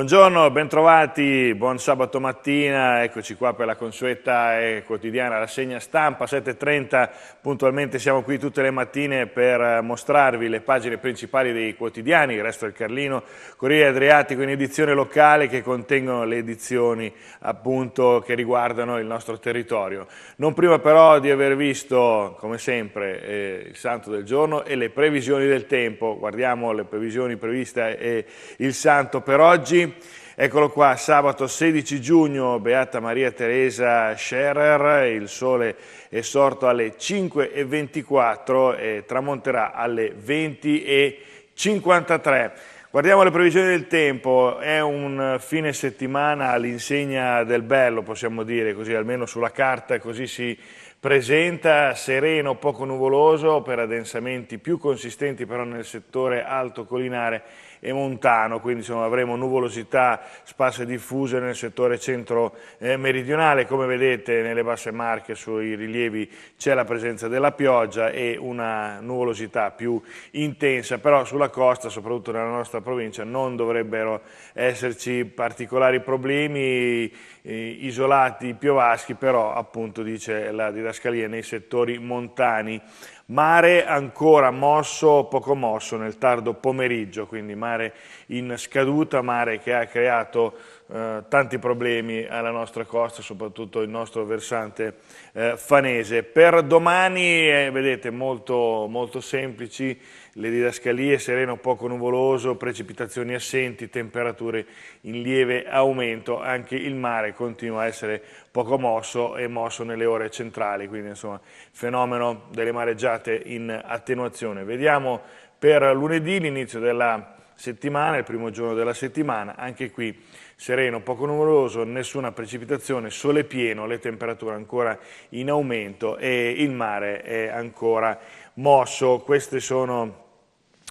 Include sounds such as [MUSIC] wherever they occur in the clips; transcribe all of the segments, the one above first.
Buongiorno, bentrovati, buon sabato mattina, eccoci qua per la consueta e quotidiana rassegna stampa, 7.30 puntualmente siamo qui tutte le mattine per eh, mostrarvi le pagine principali dei quotidiani, il resto del Carlino, Corriere Adriatico in edizione locale che contengono le edizioni appunto che riguardano il nostro territorio. Non prima però di aver visto come sempre eh, il santo del giorno e le previsioni del tempo, guardiamo le previsioni previste e il santo per oggi Eccolo qua, sabato 16 giugno, Beata Maria Teresa Scherer, il sole è sorto alle 5.24 e tramonterà alle 20.53. Guardiamo le previsioni del tempo, è un fine settimana all'insegna del bello, possiamo dire così, almeno sulla carta, così si presenta sereno, poco nuvoloso per addensamenti più consistenti però nel settore alto collinare e montano, quindi insomma, avremo nuvolosità sparse diffuse nel settore centro-meridionale, eh, come vedete nelle basse marche sui rilievi c'è la presenza della pioggia e una nuvolosità più intensa, però sulla costa, soprattutto nella nostra provincia, non dovrebbero esserci particolari problemi, eh, isolati piovaschi, però appunto dice la didascalia nei settori montani. Mare ancora mosso o poco mosso nel tardo pomeriggio, quindi mare in scaduta, mare che ha creato eh, tanti problemi alla nostra costa, soprattutto il nostro versante eh, fanese. Per domani, eh, vedete, molto, molto semplici le didascalie, sereno, poco nuvoloso, precipitazioni assenti, temperature in lieve aumento, anche il mare continua a essere poco mosso e mosso nelle ore centrali, quindi insomma fenomeno delle mareggiate in attenuazione. Vediamo per lunedì l'inizio della settimana, il primo giorno della settimana, anche qui sereno, poco numeroso, nessuna precipitazione, sole pieno, le temperature ancora in aumento e il mare è ancora mosso. Queste sono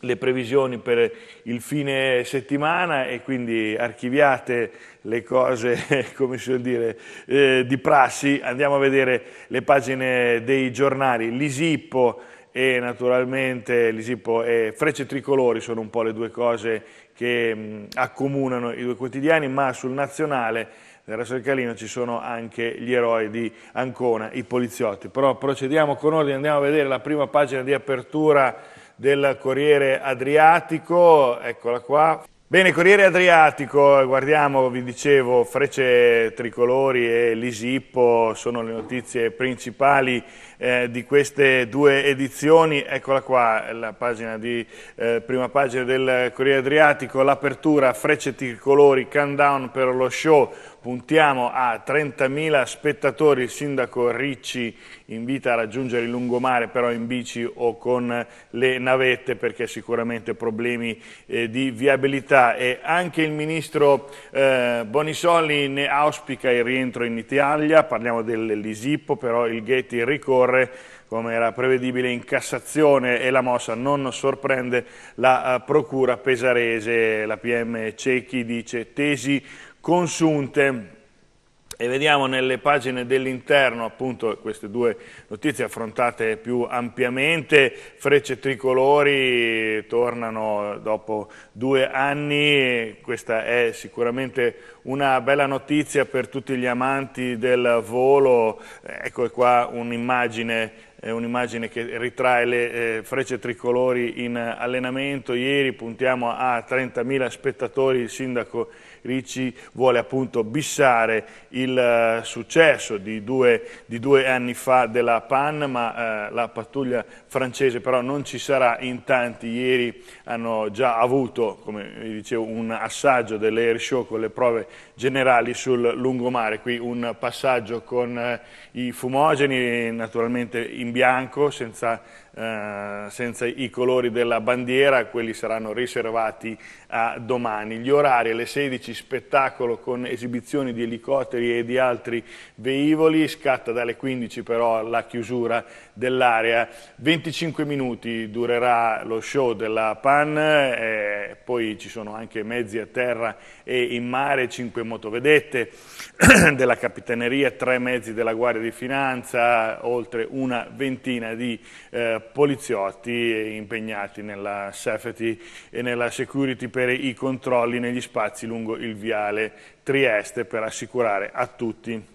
le previsioni per il fine settimana e quindi archiviate le cose, [LAUGHS] come si vuol dire, eh, di prassi. Andiamo a vedere le pagine dei giornali. L'Isippo e naturalmente l'Isippo e Frecce Tricolori sono un po' le due cose che mh, accomunano i due quotidiani, ma sul nazionale del Resto del Calino ci sono anche gli eroi di Ancona, i poliziotti. Però procediamo con ordine, andiamo a vedere la prima pagina di apertura del Corriere Adriatico, eccola qua. Bene, Corriere Adriatico, guardiamo, vi dicevo, Frecce Tricolori e Lisippo sono le notizie principali eh, di queste due edizioni, eccola qua la pagina di, eh, prima pagina del Corriere Adriatico, l'apertura frecce tricolori, countdown per lo show, puntiamo a 30.000 spettatori, il sindaco Ricci invita a raggiungere il lungomare però in bici o con le navette perché sicuramente problemi eh, di viabilità e anche il ministro eh, Bonisoli ne auspica il rientro in Italia, parliamo dell'Isippo però il Getty ricorre ricorre come era prevedibile in Cassazione e la mossa non sorprende la eh, procura pesarese, la PM Cecchi dice tesi consunte e vediamo nelle pagine dell'interno appunto queste due notizie affrontate più ampiamente, Frecce Tricolori eh, tornano dopo due anni, questa è sicuramente una bella notizia per tutti gli amanti del volo, ecco qua un'immagine è un'immagine che ritrae le eh, frecce tricolori in allenamento. Ieri puntiamo a 30.000 spettatori, il sindaco Ricci vuole appunto bissare il uh, successo di due, di due, anni fa della PAN, ma uh, la pattuglia francese però non ci sarà in tanti. Ieri hanno già avuto, come vi dicevo, un assaggio dell'air show con le prove generali sul lungomare. Qui un passaggio con uh, i fumogeni, naturalmente in bianco, senza, eh, senza i colori della bandiera, quelli saranno riservati a domani. Gli orari alle 16 spettacolo con esibizioni di elicotteri e di altri veicoli, scatta dalle 15 però la chiusura dell'area. 25 minuti durerà lo show della PAN, eh, poi ci sono anche mezzi a terra e in mare, 5 motovedette [CLEARS THROAT] della Capitaneria, 3 mezzi della Guardia di Finanza, oltre una ventina di eh, poliziotti impegnati nella safety e nella security per i controlli negli spazi lungo il viale Trieste per assicurare a tutti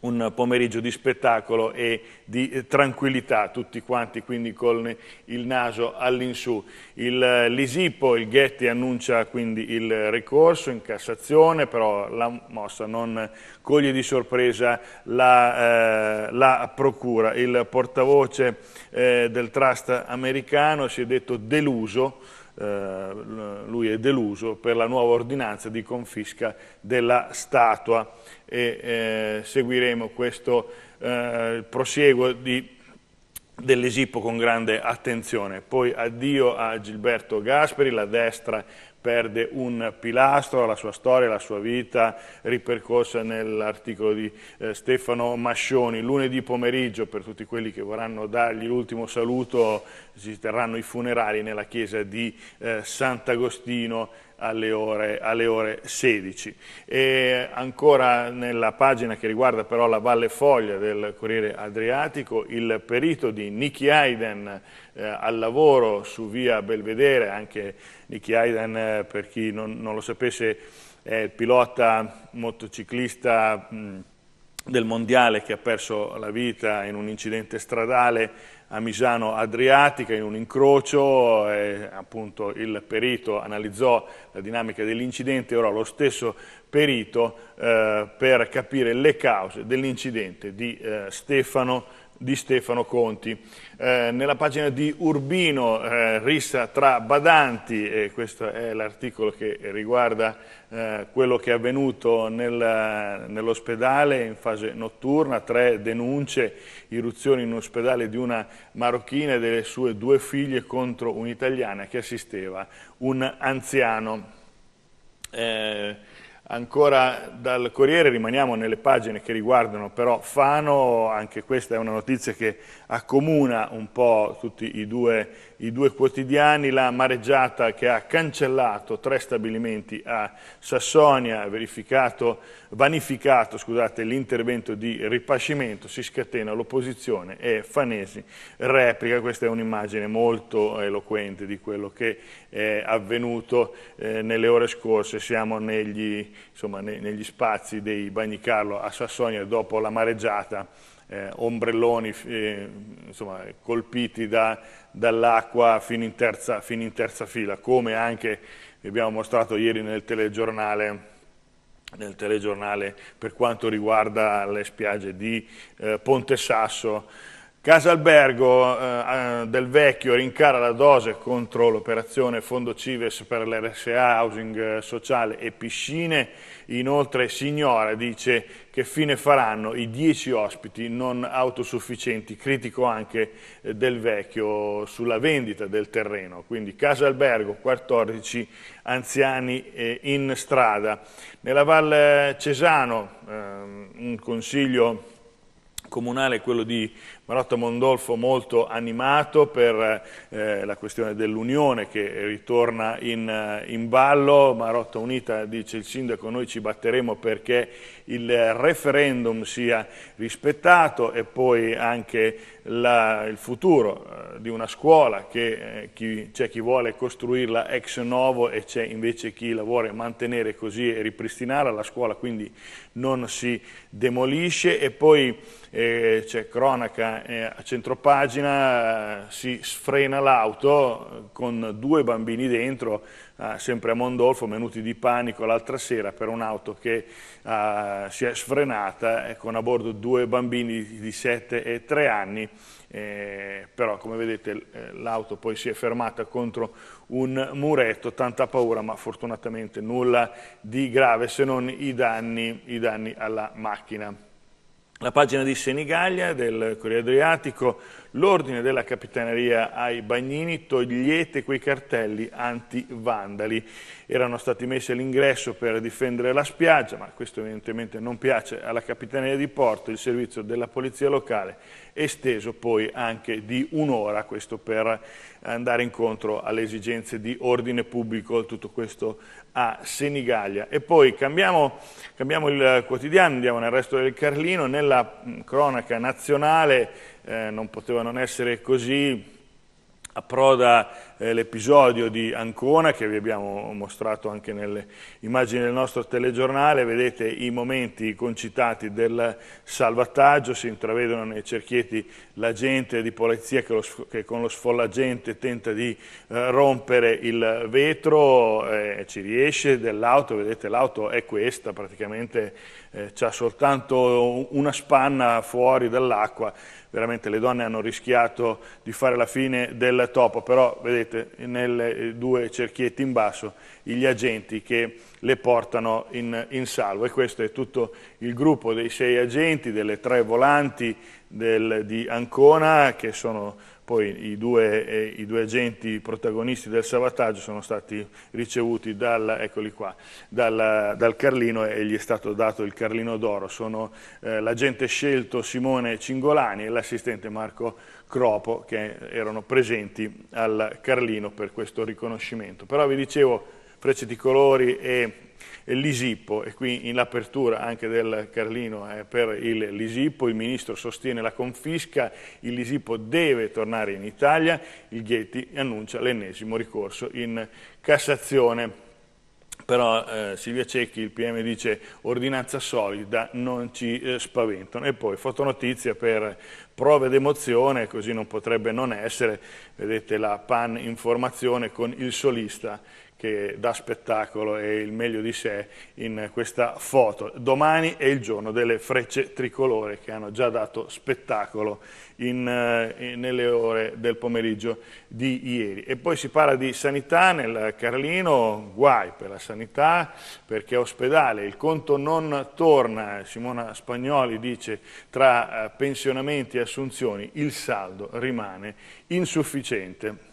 un pomeriggio di spettacolo e di eh, tranquillità, tutti quanti quindi con il naso all'insù. Eh, L'Isipo, il Ghetti annuncia quindi il ricorso in Cassazione, però la mossa non coglie di sorpresa la, eh, la procura. Il portavoce eh, del trust americano si è detto deluso eh, lui è deluso per la nuova ordinanza di confisca della statua e eh, seguiremo questo eh, prosieguo dell'Esippo con grande attenzione. Poi addio a Gilberto Gasperi, la destra perde un pilastro, la sua storia, la sua vita ripercorsa nell'articolo di eh, Stefano Mascioni. Lunedì pomeriggio, per tutti quelli che vorranno dargli l'ultimo saluto si terranno i funerali nella chiesa di eh, Sant'Agostino alle ore, alle ore, 16. E ancora nella pagina che riguarda però la Valle Foglia del Corriere Adriatico, il perito di Nicky Hayden eh, al lavoro su via Belvedere, anche Nicky Hayden eh, per chi non, non, lo sapesse è il pilota motociclista mh, del mondiale che ha perso la vita in un incidente stradale a Misano Adriatica in un incrocio, appunto il perito analizzò la dinamica dell'incidente, ora lo stesso perito eh, per capire le cause dell'incidente di eh, Stefano di Stefano Conti. Eh, nella pagina di Urbino, eh, rissa tra badanti, e questo è l'articolo che riguarda eh, quello che è avvenuto nel, nell'ospedale in fase notturna, tre denunce, irruzioni in ospedale di una marocchina e delle sue due figlie contro un'italiana che assisteva un anziano. Eh, Ancora dal Corriere rimaniamo nelle pagine che riguardano però Fano, anche questa è una notizia che accomuna un po' tutti i due, i due quotidiani, la mareggiata che ha cancellato tre stabilimenti a Sassonia, vanificato l'intervento di ripascimento, si scatena l'opposizione e Fanesi replica, questa è un'immagine molto eloquente di quello che è avvenuto eh, nelle ore scorse, siamo negli insomma, ne, negli spazi dei Bagni Carlo a Sassonia dopo la mareggiata, eh, ombrelloni eh, insomma, colpiti da, dall'acqua fino, fino, in terza fila, come anche vi abbiamo mostrato ieri nel telegiornale nel telegiornale per quanto riguarda le spiagge di eh, Ponte Sasso, Casalbergo eh, eh, del Vecchio rincara la dose contro l'operazione Fondo Cives per l'RSA, housing eh, sociale e piscine, inoltre Signora dice che fine faranno i 10 ospiti non autosufficienti, critico anche eh, del Vecchio sulla vendita del terreno, quindi Casalbergo 14 anziani eh, in strada. Nella Val Cesano ehm, un consiglio comunale è quello di Marotta Mondolfo molto animato per eh, la questione dell'unione che ritorna in, eh, in, ballo, Marotta Unita dice il sindaco noi ci batteremo perché il referendum sia rispettato e poi anche la, il futuro eh, di una scuola che eh, chi, c'è chi vuole costruirla ex novo e c'è invece chi la vuole mantenere così e ripristinare, la scuola quindi non si demolisce e poi eh, c'è cronaca eh, a centropagina eh, si sfrena l'auto eh, con due bambini dentro, eh, sempre a Mondolfo, venuti di panico l'altra sera per un'auto che eh, si è sfrenata eh, con a bordo due bambini di 7 e 3 anni, però come vedete l'auto poi si è fermata contro un muretto, tanta paura ma fortunatamente nulla di grave se non i danni, i danni alla macchina la pagina di Senigallia del Corriere Adriatico L'ordine della Capitaneria ai Bagnini, togliete quei cartelli anti-vandali. Erano stati messi all'ingresso per difendere la spiaggia, ma questo evidentemente non piace alla Capitaneria di Porto, il servizio della Polizia Locale esteso poi anche di un'ora, questo per andare incontro alle esigenze di ordine pubblico, tutto questo a Senigallia. E poi cambiamo, cambiamo il quotidiano, andiamo nel resto del Carlino, nella cronaca nazionale eh, non poteva non essere così, approda eh, l'episodio di Ancona che vi abbiamo mostrato anche nelle immagini del nostro telegiornale, vedete i momenti concitati del salvataggio, si intravedono nei cerchietti la gente di polizia che, lo, che con lo sfollagente tenta di eh, rompere il vetro, eh, ci riesce dell'auto, vedete l'auto è questa praticamente eh, c'ha soltanto una spanna fuori dall'acqua, veramente le donne hanno rischiato di fare la fine del topo, però vedete vedete nei eh, due cerchietti in basso gli agenti che le portano in, in, salvo e questo è tutto il gruppo dei sei agenti, delle tre volanti del, di Ancona che sono poi i due, eh, i due, agenti protagonisti del salvataggio sono stati ricevuti dal, qua, dal, dal Carlino e gli è stato dato il Carlino d'Oro. Sono eh, l'agente scelto Simone Cingolani e l'assistente Marco Cropo che erano presenti al Carlino per questo riconoscimento. Però vi dicevo, frecce di colori e Lisipo, e qui in apertura anche del Carlino eh, per il Lisipo, il ministro sostiene la confisca, il Lisipo deve tornare in Italia, il Ghetti annuncia l'ennesimo ricorso in Cassazione. Però eh, Silvia Cecchi, il PM, dice ordinanza solida, non ci eh, spaventano. E poi fotonotizia per prove d'emozione, così non potrebbe non essere, vedete la pan informazione con il solista che dà spettacolo e il meglio di sé in questa foto. Domani è il giorno delle frecce tricolore che hanno già dato spettacolo in, eh, in, nelle ore del pomeriggio di ieri. E poi si parla di sanità nel Carlino, guai per la sanità perché è ospedale, il conto non torna, Simona Spagnoli dice tra eh, pensionamenti e assunzioni il saldo rimane insufficiente.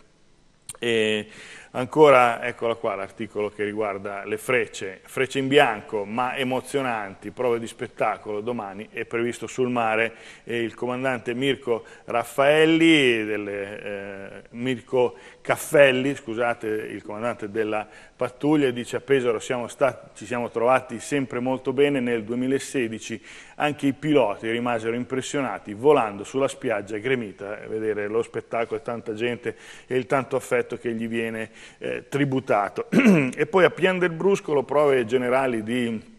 E Ancora, eccola qua, l'articolo che riguarda le frecce, frecce in bianco ma emozionanti, prove di spettacolo, domani è previsto sul mare il comandante Mirko Raffaelli, delle, eh, Mirko Caffelli, scusate, il comandante della pattuglia, dice a Pesaro siamo stati, ci siamo trovati sempre molto bene nel 2016, anche i piloti rimasero impressionati volando sulla spiaggia gremita, vedere lo spettacolo e tanta gente e il tanto affetto che gli viene eh, tributato. [CLEARS THROAT] e poi a Pian del Bruscolo prove generali di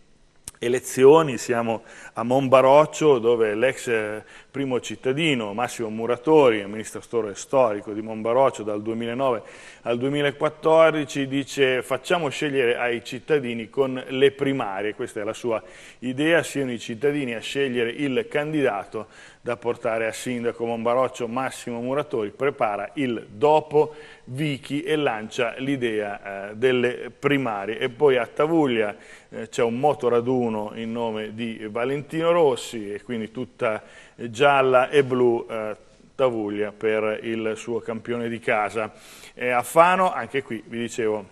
elezioni, siamo a Monbaroccio dove l'ex eh, primo cittadino, Massimo Muratori, amministratore storico di Monbaroccio dal 2009 al 2014, dice facciamo scegliere ai cittadini con le primarie, questa è la sua idea, siano i cittadini a scegliere il candidato da portare a sindaco Monbaroccio Massimo Muratori prepara il dopo Vichi e lancia l'idea eh, delle primarie e poi a Tavuglia eh, c'è un motoraduno in nome di Valentino Rossi e quindi tutta gialla e blu eh, Tavuglia per il suo campione di casa. E a Fano, anche qui vi dicevo,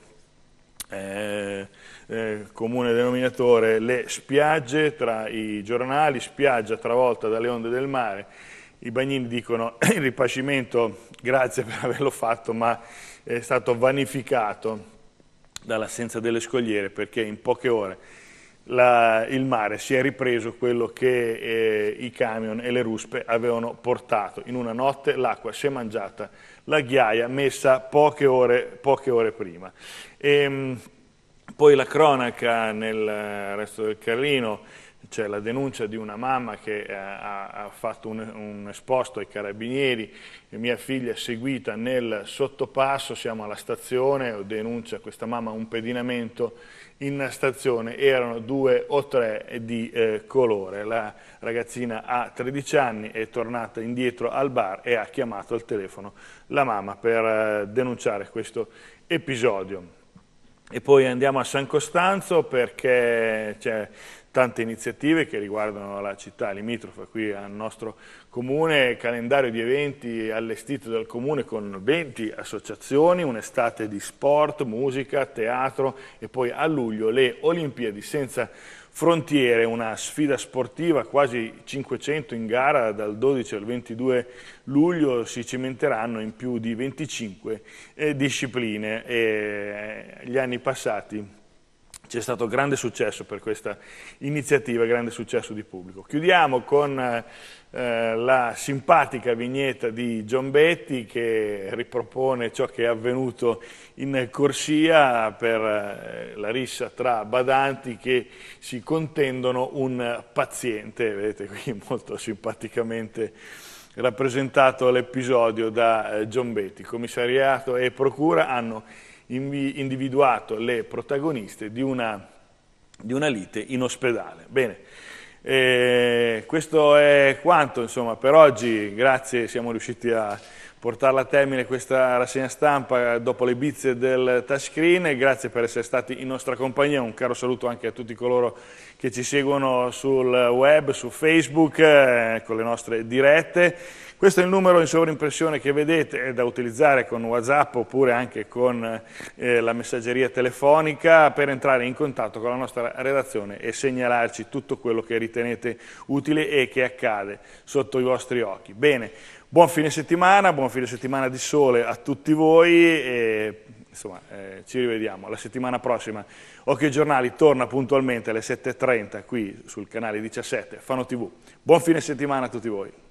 eh, eh, comune denominatore, le spiagge tra i giornali, spiaggia travolta dalle onde del mare. I bagnini dicono [CLEARS THROAT] il ripascimento, grazie per averlo fatto, ma è stato vanificato dall'assenza delle scogliere perché in poche ore la, il mare si è ripreso quello che eh, i camion e le ruspe avevano portato. In una notte l'acqua si è mangiata la ghiaia messa poche ore, poche ore prima. E, ehm, poi la cronaca nel eh, resto del Carlino c'è la denuncia di una mamma che eh, ha, ha fatto un, un, esposto ai carabinieri, e mia figlia è seguita nel sottopasso, siamo alla stazione, denuncia questa mamma un pedinamento, in stazione erano due o tre di eh, colore, la ragazzina ha 13 anni, è tornata indietro al bar e ha chiamato al telefono la mamma per eh, denunciare questo episodio. E poi andiamo a San Costanzo perché c'è tante iniziative che riguardano la città limitrofa qui al nostro comune, calendario di eventi allestito dal comune con 20 associazioni, un'estate di sport, musica, teatro e poi a luglio le Olimpiadi senza frontiere, una sfida sportiva, quasi 500 in gara dal 12 al 22 luglio si cimenteranno in più di 25 eh, discipline e eh, gli anni passati c'è stato grande successo per questa iniziativa, grande successo di pubblico. Chiudiamo con eh, eh la simpatica vignetta di Giombetti che ripropone ciò che è avvenuto in corsia per eh, la rissa tra badanti che si contendono un paziente, vedete qui [LAUGHS] molto simpaticamente rappresentato l'episodio da eh, Giombetti. Commissariato e procura hanno individuato le protagoniste di una, di una lite in ospedale. Bene. E eh, questo è quanto insomma, per oggi, grazie, siamo riusciti a portarla a termine questa rassegna stampa dopo le bizze del touchscreen. Grazie per essere stati in nostra compagnia, un caro saluto anche a tutti coloro che ci seguono sul web, su Facebook, eh, con le nostre dirette. Questo è il numero in sovrimpressione che vedete, è da utilizzare con Whatsapp oppure anche con eh, la messaggeria telefonica per entrare in contatto con la nostra redazione e segnalarci tutto quello che ritenete utile e che accade sotto i vostri occhi. Bene. Buon fine settimana, buon fine settimana di sole a tutti voi e insomma eh, ci rivediamo la settimana prossima. Occhio ai giornali torna puntualmente alle 7.30 qui sul canale 17 Fano TV. Buon fine settimana a tutti voi.